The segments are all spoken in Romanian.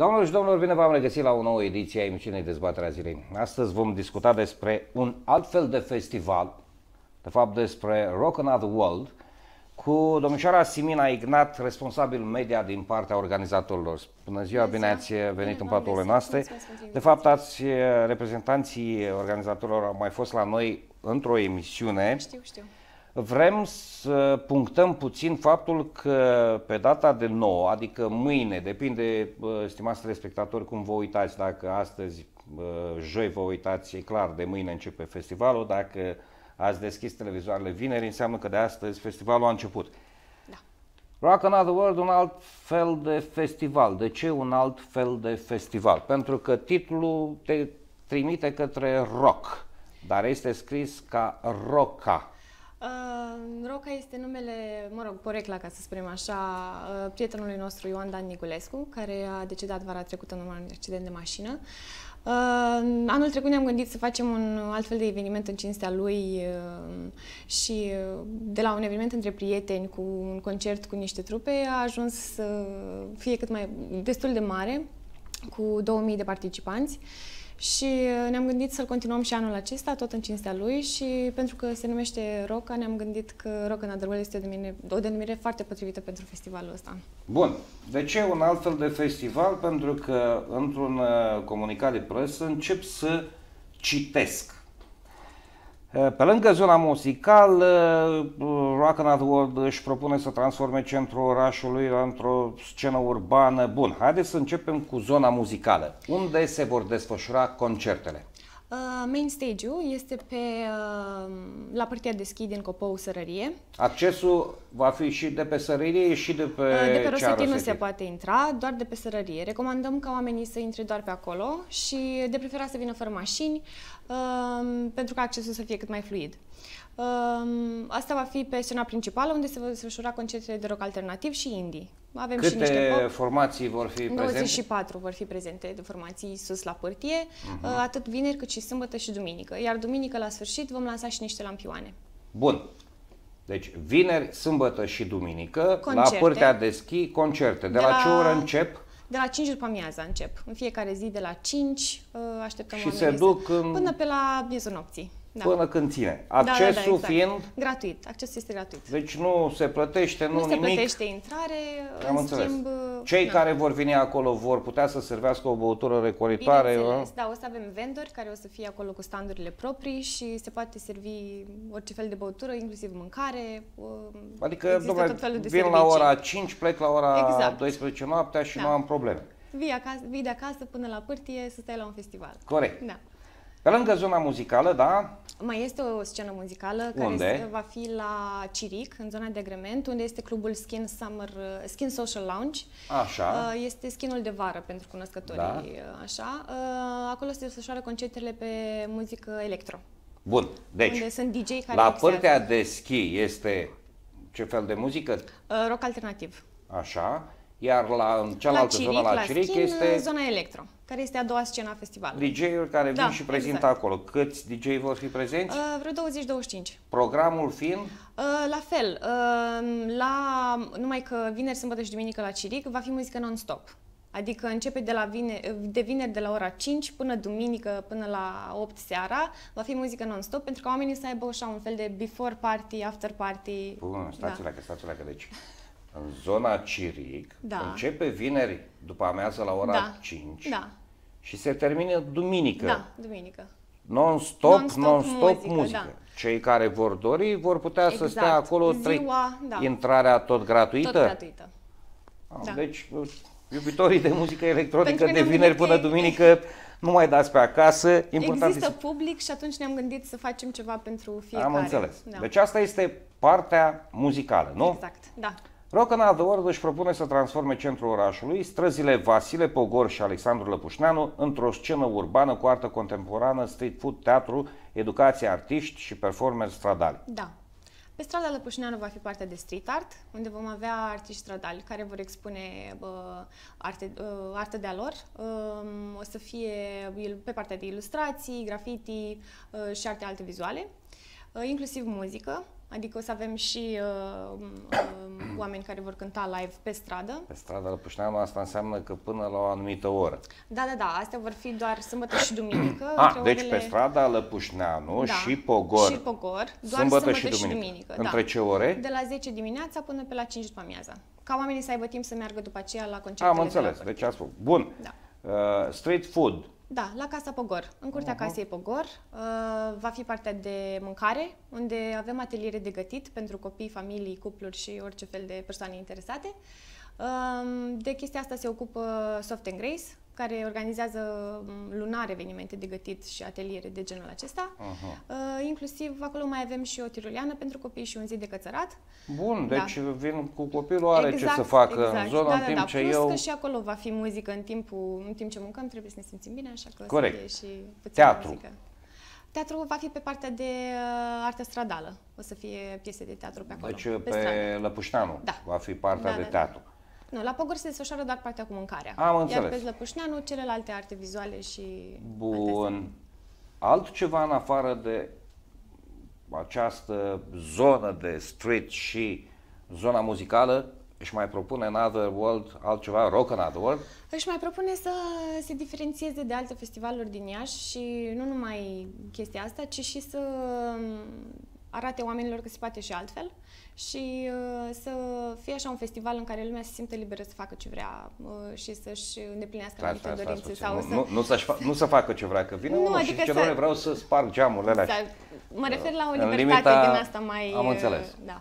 Doamnelor și domnilor, bine v-am regăsit la o nouă ediție a emisiunii Dezbaterea Zilei. Astăzi vom discuta despre un alt fel de festival, de fapt despre Rock Another World, cu domnișoara Simina Ignat, responsabil media din partea organizatorilor. Bună ziua, bine, ați eh, venit bine, în patul noastre. De fapt, ați eh, reprezentanții organizatorilor au mai fost la noi într-o emisiune. Știu, știu. Vrem să punctăm puțin faptul că pe data de 9, adică mâine, depinde, stimați telespectatori, cum vă uitați, dacă astăzi, joi vă uitați, e clar, de mâine începe festivalul, dacă ați deschis televizoarele vineri, înseamnă că de astăzi festivalul a început. Da. Rock Another World, un alt fel de festival. De ce un alt fel de festival? Pentru că titlul te trimite către rock, dar este scris ca roca Uh, Roca este numele, mă rog, porecla, ca să spunem așa, uh, prietenului nostru Ioan Dan Niculescu, care a decedat vara trecută în urma unui accident de mașină. Uh, anul trecut ne-am gândit să facem un alt fel de eveniment în cinstea lui uh, și uh, de la un eveniment între prieteni cu un concert cu niște trupe a ajuns să fie cât mai destul de mare, cu 2000 de participanți și uh, ne-am gândit să-l continuăm și anul acesta, tot în cinstea lui și pentru că se numește Roca, ne-am gândit că Roca în Adrăgol este o denumire, o denumire foarte potrivită pentru festivalul ăsta. Bun. De ce un alt fel de festival? Pentru că într-un uh, comunicat de presă încep să citesc Eh, pe lângă zona muzicală, eh, Rock and World își propune să transforme centrul orașului într-o scenă urbană. Bun, haideți să începem cu zona muzicală. Unde se vor desfășura concertele? Uh, main stage-ul este pe, uh, la partea de schi din Copou Sărărie. Accesul va fi și de pe Sărărie și de pe uh, De pe Rosetti nu se poate intra, doar de pe Sărărie. Recomandăm ca oamenii să intre doar pe acolo și de preferat să vină fără mașini pentru ca accesul să fie cât mai fluid. Asta va fi pe scena principală, unde se vor desfășura concertele de rock alternativ și indie. Avem Câte și niște pop. formații vor fi prezente? 24 vor fi prezente de formații sus la pârtie, uh-huh. atât vineri cât și sâmbătă și duminică. Iar duminică, la sfârșit, vom lansa și niște lampioane. Bun. Deci, vineri, sâmbătă și duminică, concerte. la pârtea de schi, concerte. De, de la, la ce oră încep? De la 5 după amiaza încep. În fiecare zi de la 5 uh, așteptăm Și se duc în... până pe la miezul nopții da. până când ține. Accesul da, da, da, exact. fiind... Gratuit. Accesul este gratuit. Deci nu se plătește, nu, nu nimic. Nu se plătește intrare, Am în înțeles. schimb... Cei da. care vor veni acolo vor putea să servească o băutură recolitoare? Uh? Da, o să avem vendori care o să fie acolo cu standurile proprii și se poate servi orice fel de băutură, inclusiv mâncare. Uh, adică, domnule, tot felul de vin servicii. la ora 5, plec la ora exact. 12 noaptea și da. nu am probleme. Vii, acasă, vii de acasă până la pârtie să stai la un festival. Corect. Da. Pe lângă zona muzicală, da? Mai este o scenă muzicală care unde? va fi la Ciric, în zona de agrement, unde este clubul Skin Summer, Skin Social Lounge. Așa. Uh, este skinul de vară pentru cunoscătorii. Da. Uh, așa. Uh, acolo se desfășoară concertele pe muzică electro. Bun, deci unde sunt DJ care la partea de ski este ce fel de muzică? Rock alternativ. Așa. Iar la în cealaltă la Ciric, zonă, la, la Ciric, Schin, este... zona electro, care este a doua scenă a festivalului. DJ-uri care da, și exact. prezintă exact. acolo. Câți DJ vor fi prezenți? Uh, vreo 20-25. Programul fiind? Uh, la fel, uh, la... numai că vineri, sâmbătă și duminică la Ciric va fi muzică non-stop. Adică începe de, la vine, de vineri de la ora 5 până duminică, până la 8 seara, va fi muzică non-stop, pentru că oamenii să aibă așa un fel de before party, after party. Bun, stați da. la că, stați la că, deci în zona Ciric, da. începe vineri după amiază la ora da. 5 da. și se termină duminică. Da, duminică. Non-stop, non-stop, non-stop muzică. Da. muzică. Da. Cei care vor dori vor putea exact. să stea acolo, Ziua, trei, da. intrarea tot gratuită? Tot gratuită. Ah, da. Deci, iubitorii de muzică electronică de vineri până duminică nu mai dați pe acasă. Important Există să... public și atunci ne-am gândit să facem ceva pentru fiecare. Am înțeles. Da. Deci asta este partea muzicală, nu? Exact, da. Rocanador își propune să transforme centrul orașului, străzile Vasile Pogor și Alexandru Lăpușneanu, într-o scenă urbană cu artă contemporană, street food, teatru, educație, artiști și performeri stradali. Da. Pe strada Lăpușneanu va fi partea de street art, unde vom avea artiști stradali care vor expune uh, arte, uh, arte de-a lor. Uh, o să fie pe partea de ilustrații, graffiti uh, și arte alte vizuale, uh, inclusiv muzică. Adică o să avem și uh, um, uh, oameni care vor cânta live pe stradă. Pe stradă la Pușneanu, asta înseamnă că până la o anumită oră. Da, da, da, astea vor fi doar sâmbătă și duminică. ah, deci orele... pe strada Pușneanu da, și Pogor. Și Pogor, doar sâmbătă, sâmbătă și duminică. Și duminică da. Între da. ce ore? De la 10 dimineața până pe la 5 după amiaza. Ca oamenii să aibă timp să meargă după aceea la concertele. Am înțeles, deci asta. spus. Bun. Da. Uh, street food. Da, la Casa Pogor, în curtea uh-huh. Casei Pogor. Uh, va fi partea de mâncare, unde avem ateliere de gătit pentru copii, familii, cupluri și orice fel de persoane interesate. Uh, de chestia asta se ocupă Soft and Grace, care organizează mm, lunar evenimente de gătit și ateliere de genul acesta. Aha. Uh, inclusiv acolo mai avem și o tiruliană pentru copii și un zid de cățărat. Bun, da. deci vin cu copilul, are exact, ce să exact, facă exact. în zona da, în da, timp da. ce Plus eu... că și acolo va fi muzică în, timpul, în timp ce muncăm, trebuie să ne simțim bine, așa că Corect. să fie și puțin Teatru. muzică. Teatru va fi pe partea de uh, artă stradală. O să fie piese de teatru pe acolo. Deci pe, pe Lăpușteanu da. va fi partea da, de da, da. teatru. Da. Nu, la pogor se desfășoară doar partea cu mâncarea. Am Iar înțeles. Iar pe Zlăpușneanu, celelalte arte vizuale și Bun. Altceva în afară de această zonă de street și zona muzicală, își mai propune în Other World altceva, Rock în Other World? Își mai propune să se diferențieze de alte festivaluri din Iași și nu numai chestia asta, ci și să arate oamenilor că se poate și altfel și uh, să fie așa un festival în care lumea se simte liberă să facă ce vrea uh, și să-și îndeplinească anumite dorințe. Clar, sau să... nu, nu, să fa- nu să facă ce vrea, că vine nu, unul adică și zice, să... vreau să sparg geamul ăla. Să... Mă refer la o libertate limita... din asta mai... Am înțeles. Uh, da.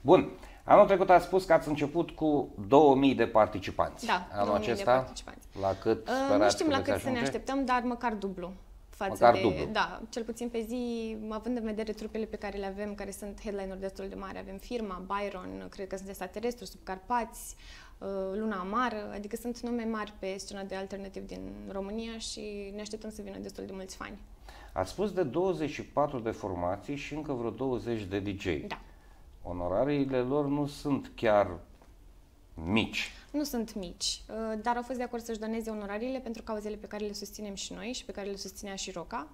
Bun. Anul trecut ați spus că ați început cu 2000 de participanți. Da, Anul 2000 acesta, de participanți. La cât uh, Nu știm la cât să ne așteptăm, dar măcar dublu față Măcar de... Dublu. Da, cel puțin pe zi, având în vedere trupele pe care le avem, care sunt headline-uri destul de mari, avem Firma, Byron, cred că sunt extraterestru, Subcarpați, uh, Luna Amară, adică sunt nume mari pe scena de alternativ din România și ne așteptăm să vină destul de mulți fani. Ați spus de 24 de formații și încă vreo 20 de DJ. Da. Onorariile lor nu sunt chiar mici nu sunt mici, uh, dar au fost de acord să-și doneze onorariile pentru cauzele pe care le susținem și noi și pe care le susținea și Roca.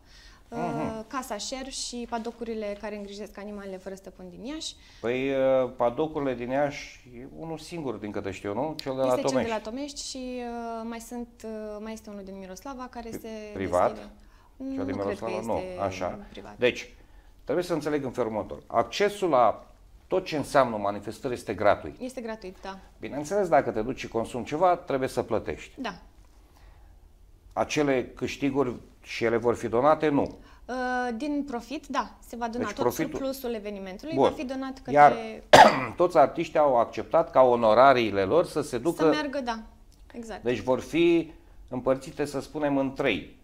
Uh-huh. Casa șer și padocurile care îngrijesc animalele fără stăpân din Iași. Păi uh, padocurile din Iași e unul singur din câte știu, nu? Cel de este la Tomești. Este cel de la Tomești și uh, mai, sunt, mai este unul din Miroslava care este. Privat? Cel nu din Miroslava? Nu, așa. Privat. Deci, trebuie să înțeleg în felul următor. Accesul la tot ce înseamnă manifestări este gratuit. Este gratuit, da. Bineînțeles, dacă te duci și consumi ceva, trebuie să plătești. Da. Acele câștiguri și ele vor fi donate? Nu. Uh, din profit, da, se va dona deci tot profitul... surplusul evenimentului, Bun. va fi donat către... Iar toți artiștii au acceptat ca onorariile lor să se ducă... Să meargă, da, exact. Deci vor fi împărțite, să spunem, în trei.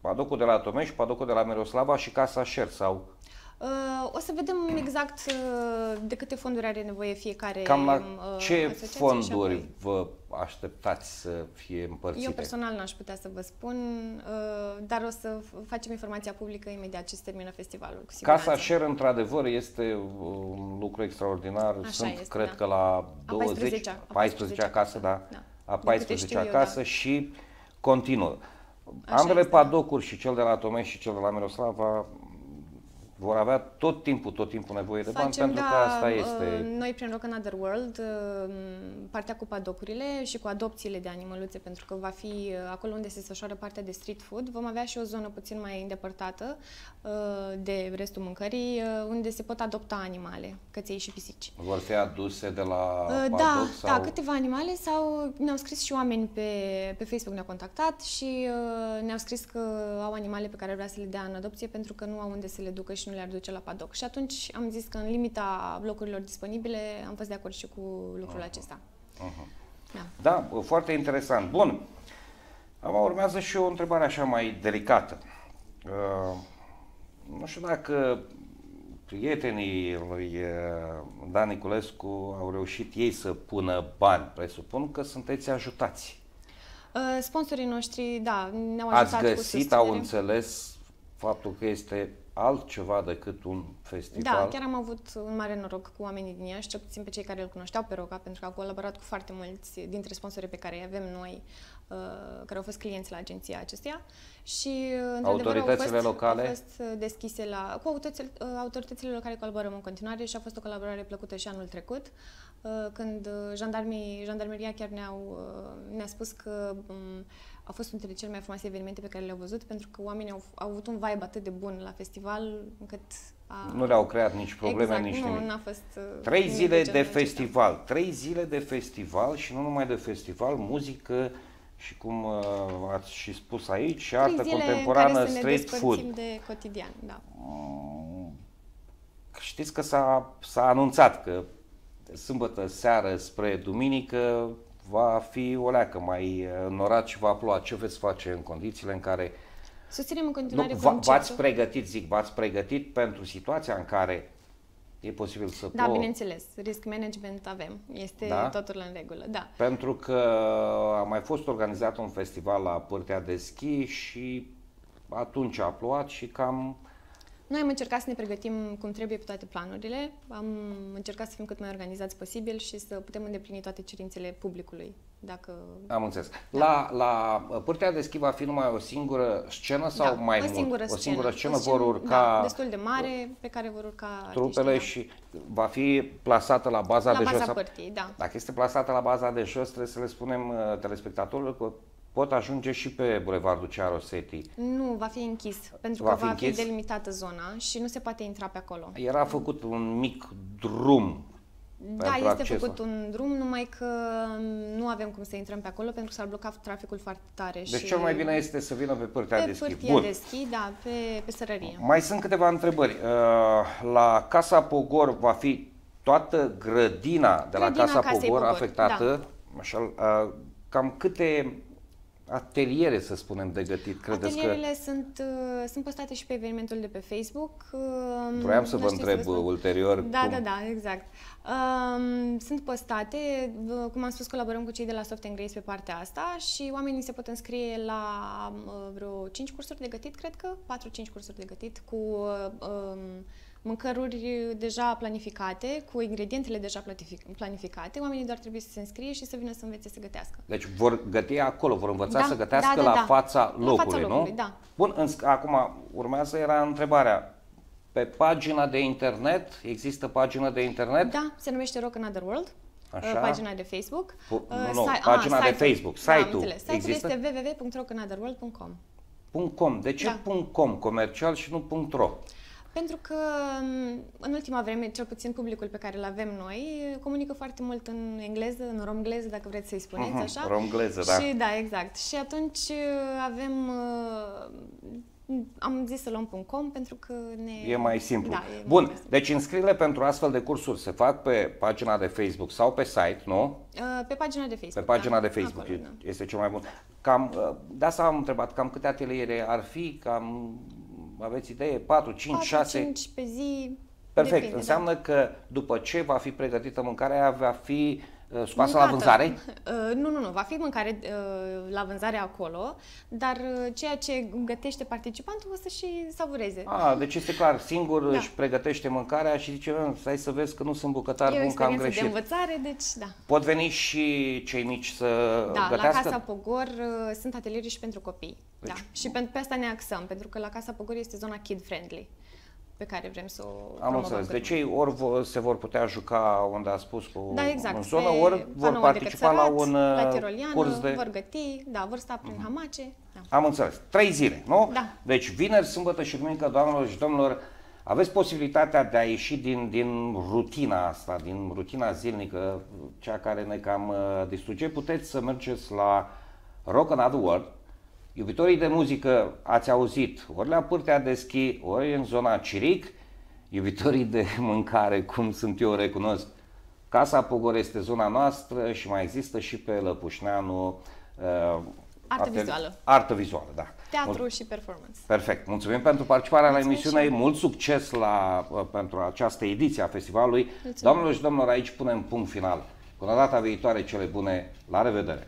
Padocul de la Tomeș, Padocul de la Miroslava și Casa Șer sau Uh, o să vedem exact uh, de câte fonduri are nevoie fiecare Cam la uh, ce fonduri vă așteptați să fie împărțite? Eu personal n-aș putea să vă spun, dar o să facem informația publică imediat ce se termină festivalul. Cu Casa Share, într-adevăr, este un lucru extraordinar. Așa Sunt, este, cred da. că, la 20, 14, -a, 14 -a casă, da, da. a 14 casă da. și continuă. Așa Ambele este, da. padocuri, da. și cel de la Tomei și cel de la Miroslava, vor avea tot timpul, tot timpul nevoie de bani, pentru da, că asta uh, este. Noi, prin Rock Another World, uh, partea cu padocurile și cu adopțiile de animăluțe, pentru că va fi uh, acolo unde se desfășoară partea de street food, vom avea și o zonă puțin mai îndepărtată de restul mâncării, unde se pot adopta animale, căței și pisici. Vor fi aduse de la Da, sau... da, câteva animale sau ne-au scris și oameni pe, pe Facebook, ne-au contactat și ne-au scris că au animale pe care vrea să le dea în adopție pentru că nu au unde să le ducă și și nu le-ar duce la padoc. Și atunci am zis că în limita locurilor disponibile am fost de acord și cu lucrul Aha. acesta. Aha. Da. da, foarte interesant. Bun. Acum urmează și o întrebare așa mai delicată. Uh, nu știu dacă prietenii lui uh, Dan Niculescu au reușit ei să pună bani. Presupun că sunteți ajutați. Uh, sponsorii noștri, da, ne-au ajutat Ați găsit, cu au înțeles faptul că este altceva decât un festival. Da, chiar am avut un mare noroc cu oamenii din Iași, cel puțin pe cei care îl cunoșteau pe Roca, pentru că au colaborat cu foarte mulți dintre sponsorii pe care îi avem noi, uh, care au fost clienți la agenția acesteia. Și, uh, autoritățile au fost, locale? Au fost uh, deschise la... Cu autoritățile, uh, autoritățile locale colaborăm în continuare și a fost o colaborare plăcută și anul trecut, uh, când jandarmii, jandarmeria chiar ne-au, ne-a spus că um, a fost unul dintre cele mai frumoase evenimente pe care le-au văzut, pentru că oamenii au, au avut un vibe atât de bun la festival, încât... A... Nu le-au creat nici probleme, exact, nici nu, nimic. N-a fost uh, trei zile de, festival, acesta. trei zile de festival și nu numai de festival, muzică și cum uh, ați și spus aici, trei artă contemporană, street food. de cotidian, da. Mm, știți că s-a, s-a anunțat că sâmbătă seară spre duminică va fi o leacă mai eh, norat și va ploa. Ce veți face în condițiile în care Susținem în continuare nu, v- ați pregătit, zic, v-ați pregătit pentru situația în care e posibil să Da, plouă. bineînțeles. Risk management avem. Este da? totul în regulă, da. Pentru că a mai fost organizat un festival la Pârtea de Schi și atunci a plouat și cam noi am încercat să ne pregătim cum trebuie pe toate planurile, am încercat să fim cât mai organizați posibil și să putem îndeplini toate cerințele publicului. Dacă... Am înțeles. Da. La, la uh, Pârtea de Schi va fi numai o singură scenă sau da, mai o mult? Singură o singură scenă, scenă vor urca... Da, destul de mare, pe care vor urca Trupele artiști, da. și va fi plasată la baza la de baza jos. Pârtii, da. Dacă este plasată la baza de jos, trebuie să le spunem uh, telespectatorilor că pot ajunge și pe Bulevardul Cearosetti. Nu, va fi închis, pentru va că fi va închis? fi delimitată zona și nu se poate intra pe acolo. Era făcut un mic drum da, este accesul. făcut un drum, numai că nu avem cum să intrăm pe acolo pentru că s-ar bloca traficul foarte tare. Deci și cel mai bine este să vină pe părtea pe de schi. Pe părtia de schi, da, pe, pe sărărie. Mai sunt câteva întrebări. Uh, la Casa Pogor va fi toată grădina de grădina la Casa Pogor, Pogor afectată. Da. Așa, uh, cam câte ateliere, să spunem, de gătit? Credeți Atelierele că... sunt, uh, sunt postate și pe evenimentul de pe Facebook. Uh, Vreau să vă întreb să vă spun. ulterior. Da, cum... da, da, exact. Uh, sunt postate, uh, cum am spus, colaborăm cu cei de la Soft and Grace pe partea asta și oamenii se pot înscrie la uh, vreo 5 cursuri de gătit, cred că, 4-5 cursuri de gătit cu... Uh, um, mâncăruri deja planificate, cu ingredientele deja planificate, oamenii doar trebuie să se înscrie și să vină să învețe să gătească. Deci vor găti acolo, vor învăța da, să gătească da, da, la, da. Fața locului, la fața locului, nu? Da. Bun, în, acum urmează era întrebarea. Pe pagina de internet, există pagina de internet? Da, se numește Rock Another World. Uh, Așa. Pagina de Facebook. P- uh, nu, nu, uh, pagina a, de site Facebook. Da, site-ul, da, site-ul există? este www.rockanotherworld.com .com. De ce da. .com comercial și nu .ro? Pentru că mm, în ultima vreme, cel puțin publicul pe care îl avem noi, comunică foarte mult în engleză, în romgleză, dacă vreți să-i spuneți uh-huh, așa. Romgleză, da. Și, da, exact. Și atunci uh, avem uh, am zis să luăm .com pentru că ne... E mai simplu. Da, e Bun, mai simplu. deci înscrierile pentru astfel de cursuri se fac pe pagina de Facebook sau pe site, nu? Uh, pe pagina de Facebook. Pe pagina da, de Facebook acolo, da. este da. cel mai bun. Cam, de asta am întrebat, cam câte ateliere ar fi, cam aveți idee, 4, 5, 4, 6... 5 pe zi, Perfect. Depinde, Înseamnă da. că după ce va fi pregătită mâncarea, va fi uh, Uh, scoasă Gata. la vânzare? Uh, nu, nu, nu. Va fi mâncare uh, la vânzare acolo, dar ceea ce gătește participantul o să și savureze. A, deci este clar. Singur da. își pregătește mâncarea și zice, stai să vezi că nu sunt bucătar e bun, că am greșit. de învățare, deci da. Pot veni și cei mici să da, gătească? la Casa Pogor sunt ateliere și pentru copii. Deci, da. Și pe, pe asta ne axăm, pentru că la Casa Pogor este zona kid-friendly pe care vrem să o promovăm. Am înțeles. Deci ei ori se vor putea juca unde a spus cu da, exact, în zonă, ori vor participa la un la uh, tiroliană, curs de... vor găti, da, sta prin mm-hmm. hamace. Da. Am înțeles. Trei zile, nu? Da. Deci vineri, sâmbătă și duminică, doamnelor și domnilor, aveți posibilitatea de a ieși din, din rutina asta, din rutina zilnică, cea care ne cam uh, distruge. Puteți să mergeți la Rock and World, Iubitorii de muzică ați auzit, ori la Pârtea de Schi, ori în zona Ciric, iubitorii de mâncare, cum sunt eu recunosc, Casa Pogor este zona noastră și mai există și pe Lăpușneanu uh, Artă vizuală. Artă vizuală, da. Teatru Mul- și performance. Perfect. Mulțumim pentru participarea Mulțumim la emisiune. Mult succes la, uh, pentru această ediție a festivalului. Mulțumim. Doamnelor și domnilor, aici punem punct final. Până data viitoare, cele bune. La revedere!